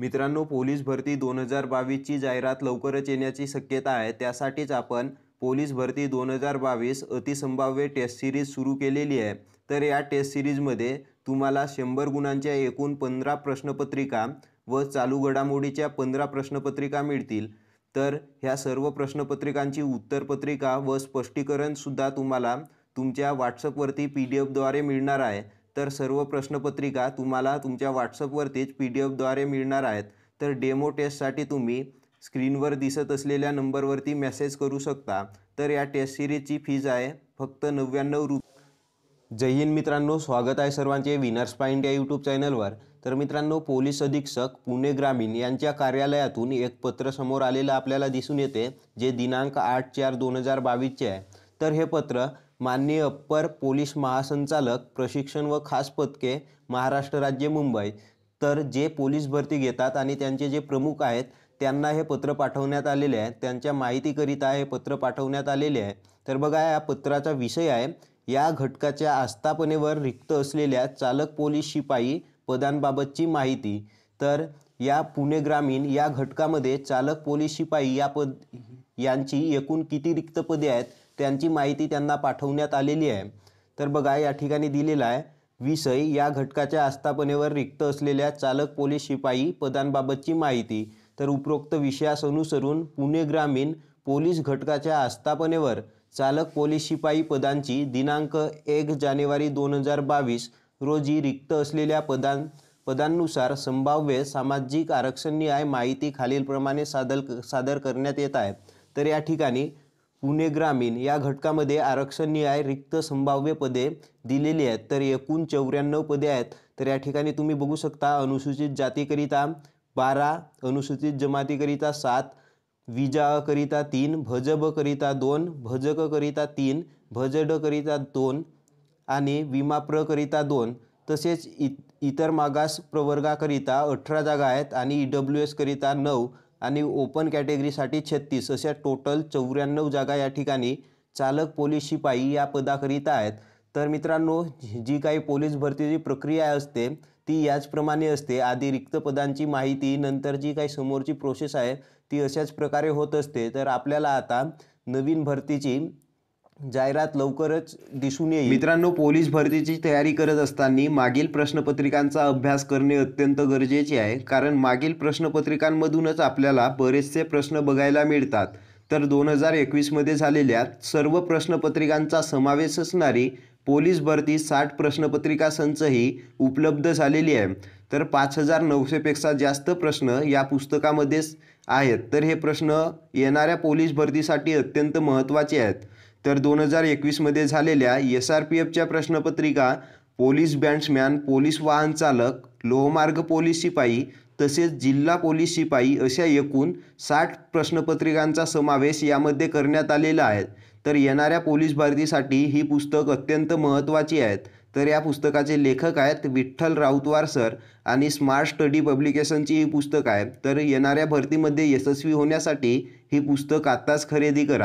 मित्रांनो पोलीस भरती दोन हजार बावीसची जाहिरात लवकरच येण्याची शक्यता आहे त्यासाठीच आपण पोलीस भरती दोन हजार बावीस अतिसंभाव्य टेस्ट सिरीज सुरू केलेली आहे तर या टेस्ट सिरीजमध्ये तुम्हाला शंभर गुणांच्या एकूण पंधरा प्रश्नपत्रिका व चालू घडामोडीच्या पंधरा प्रश्नपत्रिका मिळतील तर ह्या सर्व प्रश्नपत्रिकांची उत्तरपत्रिका व स्पष्टीकरणसुद्धा तुम्हाला तुमच्या व्हॉट्सअपवरती पी डी एफद्वारे मिळणार आहे तर सर्व प्रश्नपत्रिका तुम्हाला तुमच्या व्हॉट्सअपवरतीच पी डी एफद्वारे मिळणार आहेत तर डेमो टेस्टसाठी तुम्ही स्क्रीनवर दिसत असलेल्या नंबरवरती मेसेज करू शकता तर या टेस्ट सिरीजची फीज आहे फक्त नव्याण्णव रु जय मित्रांनो स्वागत आहे सर्वांचे विनर्स पॉईंट या यूट्यूब चॅनलवर तर मित्रांनो पोलीस अधीक्षक पुणे ग्रामीण यांच्या कार्यालयातून एक पत्र समोर आलेलं आपल्याला दिसून येते जे दिनांक आठ चार दोन हजार बावीसचे आहे तर हे पत्र माननीय अप्पर पोलीस महासंचालक प्रशिक्षण व खास पदके महाराष्ट्र राज्य मुंबई तर जे पोलीस भरती घेतात आणि त्यांचे जे प्रमुख आहेत त्यांना हे पत्र पाठवण्यात आलेले आहे त्यांच्या माहितीकरिता हे पत्र पाठवण्यात आलेले आहे तर बघा या पत्राचा विषय आहे या घटकाच्या आस्थापनेवर रिक्त असलेल्या चालक पोलीस शिपाई पदांबाबतची माहिती तर या पुणे ग्रामीण या घटकामध्ये चालक पोलीस शिपाई या पद यांची एकूण किती रिक्त पदे आहेत त्यांची माहिती त्यांना पाठवण्यात आलेली आहे तर बघा या ठिकाणी दिलेला आहे विषय या घटकाच्या आस्थापनेवर रिक्त असलेल्या चालक पोलीस शिपाई पदांबाबतची माहिती तर उपरोक्त विषयास अनुसरून पुणे ग्रामीण पोलीस घटकाच्या आस्थापनेवर चालक पोलीस शिपाई पदांची दिनांक एक जानेवारी दोन हजार बावीस रोजी रिक्त असलेल्या पदां पदांनुसार संभाव्य सामाजिक आरक्षण न्याय माहिती खालीलप्रमाणे सादर सादर करण्यात येत आहे तर या ठिकाणी पुणे ग्रामीण या घटकामध्ये आरक्षण आरक्षणनिहाय रिक्त संभाव्य पदे दिलेली आहेत तर एकूण चौऱ्याण्णव पदे आहेत तर या ठिकाणी तुम्ही बघू शकता अनुसूचित जातीकरिता बारा अनुसूचित जमातीकरिता सात विजाकरिता तीन भजबकरिता दोन भजककरिता तीन भजडकरिता दोन आणि विमाप्रकरिता दोन तसेच इ इतर मागास प्रवर्गाकरिता अठरा जागा आहेत आणि ई डब्ल्यू एसकरिता नऊ आणि ओपन कॅटेगरीसाठी छत्तीस अशा टोटल चौऱ्याण्णव जागा या ठिकाणी चालक पोलीस शिपाई या पदाकरिता आहेत तर मित्रांनो जी काही पोलीस भरतीची प्रक्रिया असते ती याचप्रमाणे असते आधी रिक्त पदांची माहिती नंतर जी काही समोरची प्रोसेस आहे ती अशाच प्रकारे होत असते तर आपल्याला आता नवीन भरतीची जाहिरात लवकरच दिसून येईल मित्रांनो पोलीस भरतीची तयारी करत असताना मागील प्रश्नपत्रिकांचा अभ्यास करणे अत्यंत गरजेचे आहे कारण मागील प्रश्नपत्रिकांमधूनच आपल्याला बरेचसे प्रश्न बघायला मिळतात तर दोन हजार एकवीसमध्ये झालेल्या सर्व प्रश्नपत्रिकांचा समावेश असणारी पोलीस भरती साठ प्रश्नपत्रिका संच ही उपलब्ध झालेली आहे तर पाच हजार नऊशेपेक्षा जास्त प्रश्न या पुस्तकामध्येच आहेत तर हे प्रश्न येणाऱ्या पोलीस भरतीसाठी अत्यंत महत्त्वाचे आहेत तर दोन हजार एकवीसमध्ये झालेल्या एस आर पी एफच्या प्रश्नपत्रिका पोलीस बँड्समॅन पोलीस वाहन चालक लोहमार्ग पोलीस शिपाई तसेच जिल्हा पोलीस शिपाई अशा एकूण साठ प्रश्नपत्रिकांचा समावेश यामध्ये करण्यात आलेला आहे तर येणाऱ्या पोलीस भरतीसाठी ही पुस्तक अत्यंत महत्त्वाची आहेत तर या पुस्तकाचे लेखक आहेत विठ्ठल राऊतवार सर आणि स्मार्ट स्टडी पब्लिकेशनची ही पुस्तक आहे तर येणाऱ्या भरतीमध्ये यशस्वी होण्यासाठी ही पुस्तक आत्ताच खरेदी करा